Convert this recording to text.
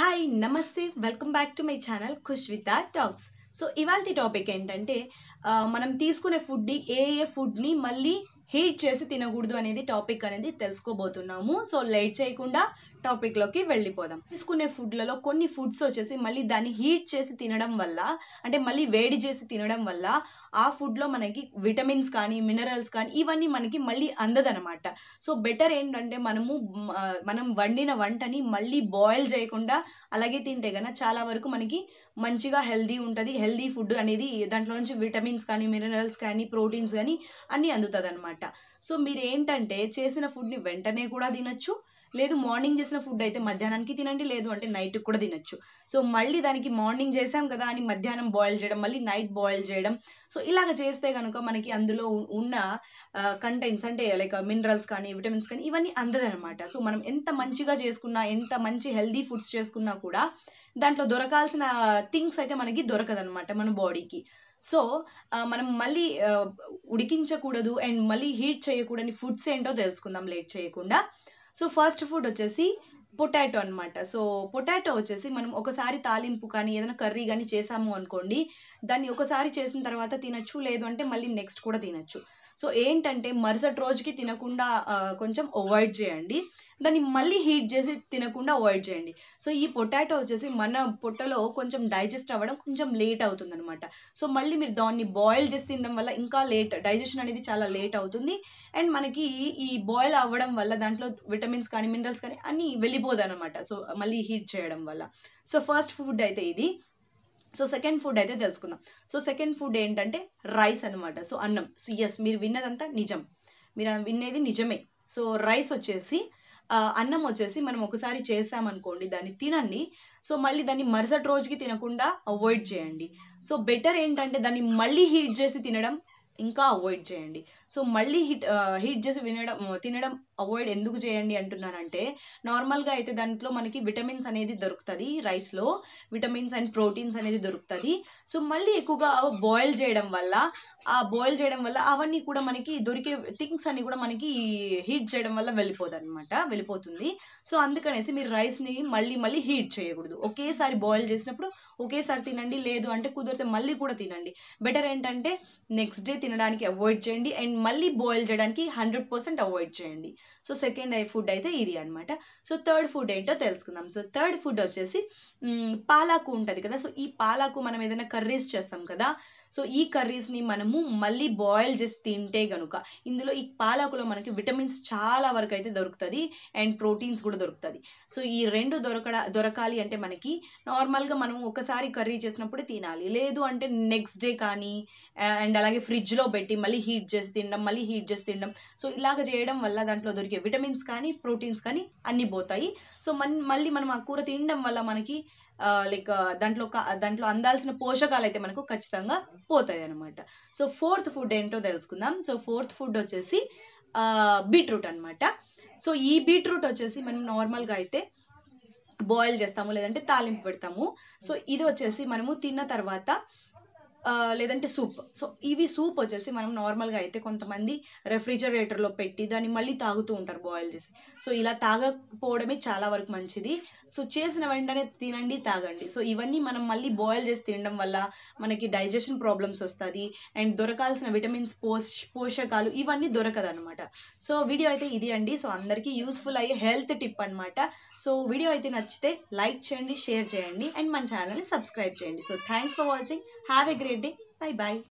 Hi namaste welcome back to my channel Khush with talks so ఇవాళ topic ఏంటంటే మనం తీసుకునే ఫుడ్ని ఏ ఏ ఫుడ్ని మళ్ళీ హీట్ చేసి తినకూడదు అనేది టాపిక్ అనేది తెలుసుకోబోతున్నాము సో లేట్ చేయకుండా టాపిక్లోకి వెళ్ళిపోదాం తీసుకునే ఫుడ్లలో కొన్ని ఫుడ్స్ వచ్చేసి మళ్ళీ దాన్ని హీట్ చేసి తినడం వల్ల అంటే మళ్ళీ వేడి చేసి తినడం వల్ల ఆ ఫుడ్లో మనకి విటమిన్స్ కానీ మినరల్స్ కానీ ఇవన్నీ మనకి మళ్ళీ అందదనమాట సో బెటర్ ఏంటంటే మనము మనం వండిన వంటని మళ్ళీ బాయిల్ చేయకుండా అలాగే తింటే కన్నా చాలా వరకు మనకి మంచిగా హెల్దీ ఉంటుంది హెల్దీ ఫుడ్ అనేది దాంట్లో నుంచి విటమిన్స్ కానీ మినరల్స్ కానీ ప్రోటీన్స్ కానీ అన్నీ అందుతుంది అనమాట సో మీరు ఏంటంటే చేసిన ఫుడ్ని వెంటనే కూడా తినచ్చు లేదు మార్నింగ్ చేసిన ఫుడ్ అయితే మధ్యాహ్నానికి తినండి లేదు అంటే నైట్ కూడా తినచ్చు సో మళ్ళీ దానికి మార్నింగ్ చేసాం కదా అని మధ్యాహ్నం బాయిల్ చేయడం మళ్ళీ నైట్ బాయిల్ చేయడం సో ఇలాగ చేస్తే కనుక మనకి అందులో ఉన్న కంటెంట్స్ అంటే లైక్ మినరల్స్ కానీ విటమిన్స్ కానీ ఇవన్నీ అందదనమాట సో మనం ఎంత మంచిగా చేసుకున్నా ఎంత మంచి హెల్దీ ఫుడ్స్ చేసుకున్నా కూడా దాంట్లో దొరకాల్సిన థింగ్స్ అయితే మనకి దొరకదనమాట మన బాడీకి సో మనం మళ్ళీ ఉడికించకూడదు అండ్ మళ్ళీ హీట్ చేయకూడని ఫుడ్స్ ఏంటో తెలుసుకుందాం లేట్ చేయకుండా సో ఫస్ట్ ఫుడ్ వచ్చేసి పొటాటో అనమాట సో పొటాటో వచ్చేసి మనం ఒకసారి తాలింపు కానీ ఏదైనా కర్రీ కానీ చేసాము అనుకోండి దాన్ని ఒకసారి చేసిన తర్వాత తినచ్చు లేదు అంటే మళ్ళీ నెక్స్ట్ కూడా తినచ్చు సో ఏంటంటే మరుసటి రోజుకి తినకుండా కొంచెం అవాయిడ్ చేయండి దాన్ని మళ్ళీ హీట్ చేసి తినకుండా అవాయిడ్ చేయండి సో ఈ పొటాటో వచ్చేసి మన పొట్టలో కొంచెం డైజెస్ట్ అవ్వడం కొంచెం లేట్ అవుతుంది అనమాట సో మళ్ళీ మీరు దాన్ని బాయిల్ చేసి తినడం వల్ల ఇంకా లేట్ డైజెషన్ అనేది చాలా లేట్ అవుతుంది అండ్ మనకి ఈ బాయిల్ అవ్వడం వల్ల దాంట్లో విటమిన్స్ కానీ మినరల్స్ కానీ అన్నీ వెళ్ళిపోదు అనమాట సో మళ్ళీ హీట్ చేయడం వల్ల సో ఫస్ట్ ఫుడ్ అయితే ఇది సో సెకండ్ ఫుడ్ అయితే తెలుసుకుందాం సో సెకండ్ ఫుడ్ ఏంటంటే రైస్ అనమాట సో అన్నం సో ఎస్ మీరు విన్నదంతా నిజం మీరు విన్నది నిజమే సో రైస్ వచ్చేసి అన్నం వచ్చేసి మనం ఒకసారి చేసామనుకోండి దాన్ని తినండి సో మళ్ళీ దాన్ని మరుసటి రోజుకి తినకుండా అవాయిడ్ చేయండి సో బెటర్ ఏంటంటే దాన్ని మళ్ళీ హీట్ చేసి తినడం ఇంకా అవాయిడ్ చేయండి సో మళ్ళీ హిట్ హీట్ చేసి వినడం తినడం అవాయిడ్ ఎందుకు చేయండి అంటున్నానంటే నార్మల్గా అయితే దాంట్లో మనకి విటమిన్స్ అనేది దొరుకుతుంది రైస్లో విటమిన్స్ అండ్ ప్రోటీన్స్ అనేది దొరుకుతుంది సో మళ్ళీ ఎక్కువగా బాయిల్ చేయడం వల్ల ఆ బాయిల్ చేయడం వల్ల అవన్నీ కూడా మనకి దొరికే థింగ్స్ అన్ని కూడా మనకి హీట్ చేయడం వల్ల వెళ్ళిపోదు అనమాట వెళ్ళిపోతుంది సో అందుకనేసి మీరు రైస్ని మళ్ళీ మళ్ళీ హీట్ చేయకూడదు ఒకేసారి బాయిల్ చేసినప్పుడు ఒకేసారి తినండి లేదు అంటే కుదిరితే మళ్ళీ కూడా తినండి బెటర్ ఏంటంటే నెక్స్ట్ డే తినడానికి అవాయిడ్ చేయండి అండ్ మళ్ళీ బాయిల్ చేయడానికి హండ్రెడ్ పర్సెంట్ అవాయిడ్ చేయండి సో సెకండ్ ఐ ఫుడ్ అయితే ఇది అనమాట సో థర్డ్ ఫుడ్ ఏంటో తెలుసుకుందాం సో థర్డ్ ఫుడ్ వచ్చేసి పాలాకు ఉంటుంది కదా సో ఈ పాలాకు మనం ఏదైనా కర్రీస్ చేస్తాం కదా సో ఈ కర్రీస్ని మనము మళ్ళీ బాయిల్ చేసి తింటే కనుక ఇందులో ఈ పాలాకులో మనకి విటమిన్స్ చాలా వరకు అయితే దొరుకుతుంది అండ్ ప్రోటీన్స్ కూడా దొరుకుతుంది సో ఈ రెండు దొరకడ దొరకాలి అంటే మనకి నార్మల్గా మనం ఒకసారి కర్రీ చేసినప్పుడు తినాలి లేదు అంటే నెక్స్ట్ డే కానీ అండ్ అలాగే ఫ్రిడ్జ్లో పెట్టి మళ్ళీ హీట్ చేసి తినడం మళ్ళీ హీట్ చేసి తినడం సో ఇలాగ చేయడం వల్ల దాంట్లో దొరికే విటమిన్స్ కానీ ప్రోటీన్స్ కానీ అన్నీ పోతాయి సో మన్ మళ్ళీ మనం ఆ కూర తినడం వల్ల మనకి లైక్ దాంట్లో దాంట్లో అందాల్సిన పోషకాలు అయితే మనకు ఖచ్చితంగా పోతాయి అనమాట సో ఫోర్త్ ఫుడ్ ఏంటో తెలుసుకుందాం సో ఫోర్త్ ఫుడ్ వచ్చేసి బీట్రూట్ అనమాట సో ఈ బీట్రూట్ వచ్చేసి మనం నార్మల్గా అయితే బాయిల్ చేస్తాము లేదంటే తాలింపు పెడతాము సో ఇది వచ్చేసి మనము తిన్న తర్వాత లేదంటే సూప్ సో ఇవి సూప్ వచ్చేసి మనం నార్మల్గా అయితే కొంతమంది రెఫ్రిజరేటర్లో పెట్టి దాన్ని మళ్ళీ తాగుతూ ఉంటారు బాయిల్ చేసి సో ఇలా తాగకపోవడమే చాలా వరకు మంచిది సో చేసిన వెంటనే తినండి తాగండి సో ఇవన్నీ మనం మళ్ళీ బాయిల్ చేసి తినడం వల్ల మనకి డైజెషన్ ప్రాబ్లమ్స్ వస్తుంది అండ్ దొరకాల్సిన విటమిన్స్ పోష్ పోషకాలు ఇవన్నీ అనమాట సో వీడియో అయితే ఇది అండి సో అందరికీ యూస్ఫుల్ అయ్యే హెల్త్ టిప్ అనమాట సో వీడియో అయితే నచ్చితే లైక్ చేయండి షేర్ చేయండి అండ్ మన ఛానల్ని సబ్స్క్రైబ్ చేయండి so thanks for watching have a great Bye bye.